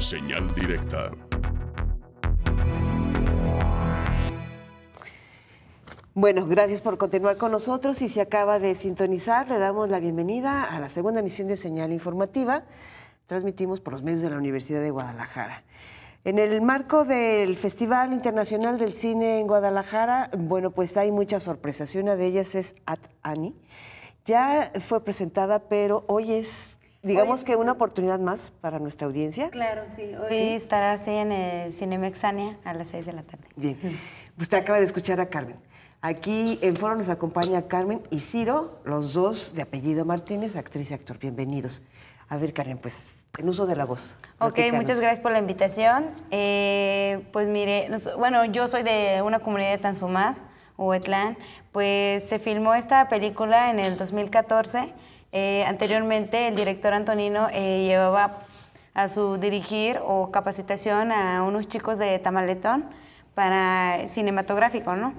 Señal directa. Bueno, gracias por continuar con nosotros y si acaba de sintonizar, le damos la bienvenida a la segunda emisión de Señal Informativa. Transmitimos por los medios de la Universidad de Guadalajara. En el marco del Festival Internacional del Cine en Guadalajara, bueno, pues hay muchas sorpresas y una de ellas es At ani. Ya fue presentada, pero hoy es digamos que una oportunidad más para nuestra audiencia. Claro, sí. Hoy sí. estará así en el eh, Cinemexania a las 6 de la tarde. Bien. Usted acaba de escuchar a Carmen. Aquí en Foro nos acompaña Carmen y Ciro, los dos de apellido Martínez, actriz y actor. Bienvenidos. A ver, Carmen, pues en uso de la voz. Ok, muchas gracias por la invitación. Eh, pues mire, bueno, yo soy de una comunidad de Tanzumás, Huetlán. Pues se filmó esta película en el 2014 eh, anteriormente el director Antonino eh, llevaba a su dirigir o capacitación a unos chicos de Tamaletón para cinematográfico, ¿no?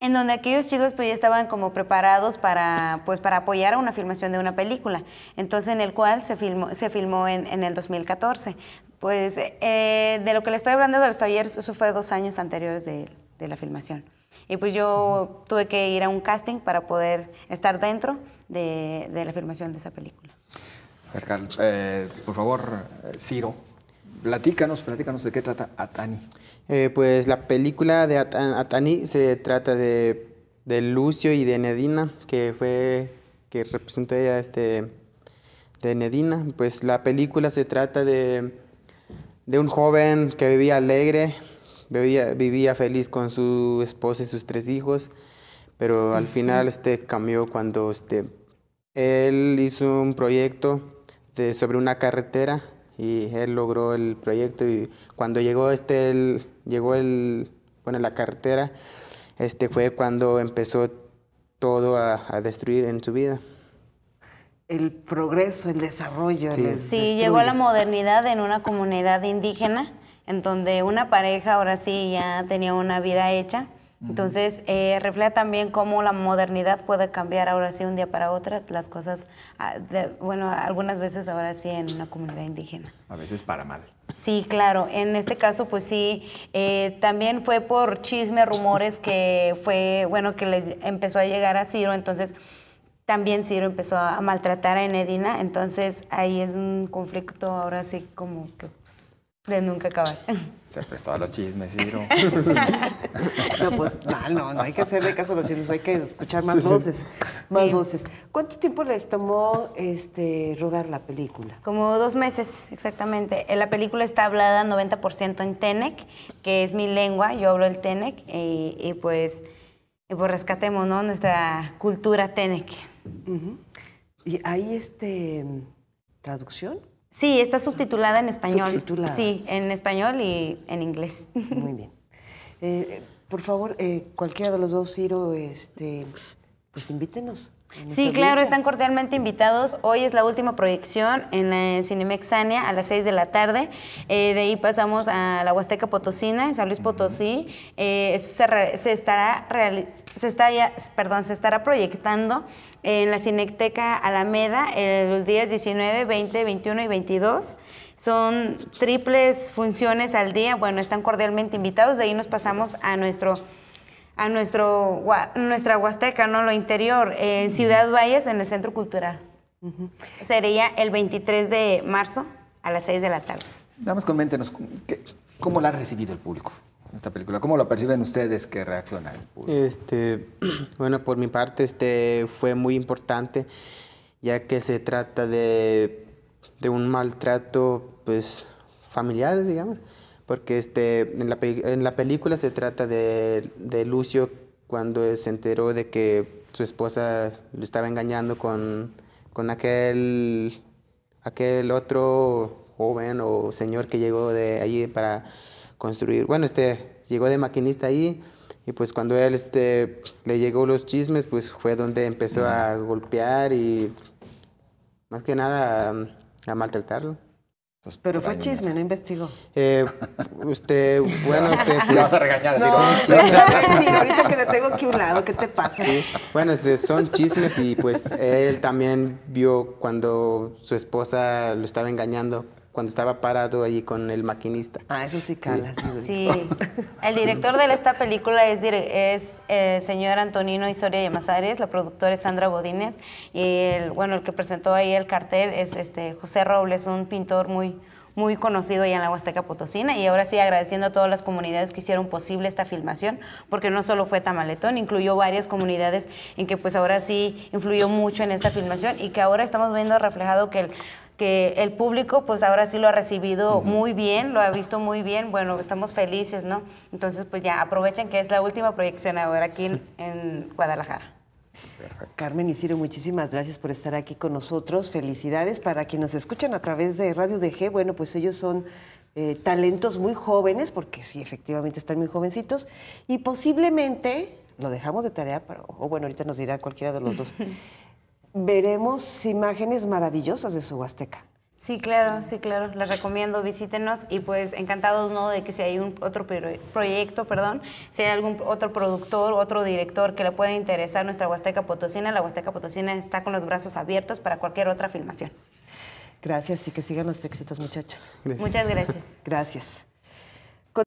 En donde aquellos chicos pues ya estaban como preparados para, pues, para apoyar a una filmación de una película, entonces en el cual se filmó, se filmó en, el 2014. Pues eh, de lo que le estoy hablando de los talleres, eso fue dos años anteriores de la filmación. Y pues yo tuve que ir a un casting para poder estar dentro de, la filmación de esa película. Carlos, eh, por favor, eh, Ciro, platícanos, platícanos de qué trata Atani. Eh, pues la película de Atani se trata de, de, Lucio y de Nedina, que fue que representó ella este, de Nedina. Pues la película se trata de, de un joven que vivía alegre, vivía, vivía feliz con su esposa y sus tres hijos, pero al final este, cambió cuando este, él hizo un proyecto de, sobre una carretera y él logró el proyecto y cuando llegó este llegó el bueno la carretera este fue cuando empezó todo a, destruir en su vida el progreso el desarrollo sí, sí llegó a la modernidad en una comunidad indígena en donde una pareja ahora sí ya tenía una vida hecha. Entonces, eh, refleja también cómo la modernidad puede cambiar ahora sí un día para otro las cosas, ah, bueno, algunas veces ahora sí en una comunidad indígena. A veces para mal. Sí, claro. En este caso, pues sí, eh, también fue por chisme, rumores que fue, bueno, que les empezó a llegar a Ciro, entonces también Ciro empezó a maltratar a Enedina, entonces ahí es un conflicto ahora sí como que pues, de nunca acabar. Se prestó a los chismes, no, pues mal, no, no hay que hacerle caso a los chismes, hay que escuchar más voces. Más voces. ¿Cuánto tiempo les tomó este, rodar la película? Como dos meses, exactamente. Eh, la película está hablada 90% en Tenec, que es mi lengua, yo hablo el Tenec, y, pues, y pues rescatemos ¿no? nuestra cultura Tenec. ¿Y hay este, traducción? Sí, está subtitulada en español. Sí, en español y en inglés. Muy bien. Eh, por favor, eh, cualquiera de los dos, Ciro, este, pues invítenos. Sí, claro, están cordialmente invitados. Hoy es la última proyección en la Cinemexania a las 6 de la tarde. Eh, de ahí pasamos a la Huasteca Potosina, en San Luis Potosí. Eh, se, se, estará se, está perdón, se estará proyectando en la Cineteca Alameda eh, los días 19, 20, 21 y 22. Son triples funciones al día. Bueno, están cordialmente invitados. De ahí nos pasamos a nuestro a nuestro, nuestra Huasteca, ¿no? Lo interior, eh, en Ciudad Valles, en el Centro Cultural. Sería el 23 de marzo a las 6 de la tarde. Vamos, coméntenos, ¿cómo la ha recibido el público esta película? ¿Cómo la perciben ustedes que reaccionan? Este, bueno, por mi parte este, fue muy importante, ya que se trata de, de un maltrato pues, familiar, digamos porque este, en, la, en la película se trata de, Lucio cuando eh, se enteró de que su esposa lo estaba engañando con, aquel, aquel otro joven o señor que llegó de allí para construir. Bueno, este llegó de maquinista ahí y pues cuando él este, le llegó los chismes, pues fue donde empezó a mm. golpear y más que nada a maltratarlo. Pues, Pero fue chisme, no investigó. Eh, usted, bueno, usted. Pues, vas a regañar, no, sí, ahorita que te tengo aquí un lado, ¿qué te pasa? Bueno, este, son chismes y pues él también vio cuando su esposa lo estaba engañando cuando estaba parado allí con el maquinista. Ah, eso sí cala. Sí, el director de esta película es, es eh, señor Antonino Isoria Yamazares, la productora es Sandra Bodines, y el, bueno, el que presentó ahí el cartel es este José Robles, un pintor muy, muy conocido allá en la Huasteca Potosina. Y ahora sí, agradeciendo a todas las comunidades que hicieron posible esta filmación, porque no solo fue Tamaletón, incluyó varias comunidades en que pues ahora sí influyó mucho en esta filmación y que ahora estamos viendo reflejado que el que el público pues ahora sí lo ha recibido muy bien, lo ha visto muy bien, bueno, estamos felices, ¿no? Entonces pues ya aprovechen que es la última proyección ahora aquí en, Guadalajara. Carmen y Ciro, muchísimas gracias por estar aquí con nosotros. Felicidades para quienes nos escuchan a través de Radio DG. Bueno, pues ellos son eh, talentos muy jóvenes, porque sí, efectivamente están muy jovencitos, y posiblemente, lo dejamos de tarea, o bueno, ahorita nos dirá cualquiera de los dos, veremos imágenes maravillosas de su Huasteca. Sí, claro, sí, claro. Les recomiendo, visítenos y pues encantados, ¿no? De que si hay un otro proyecto, perdón, si hay algún otro productor, otro director que le pueda interesar nuestra Huasteca Potosina, la Huasteca Potosina está con los brazos abiertos para cualquier otra filmación. Gracias y que sigan los éxitos, muchachos. Muchas gracias. gracias.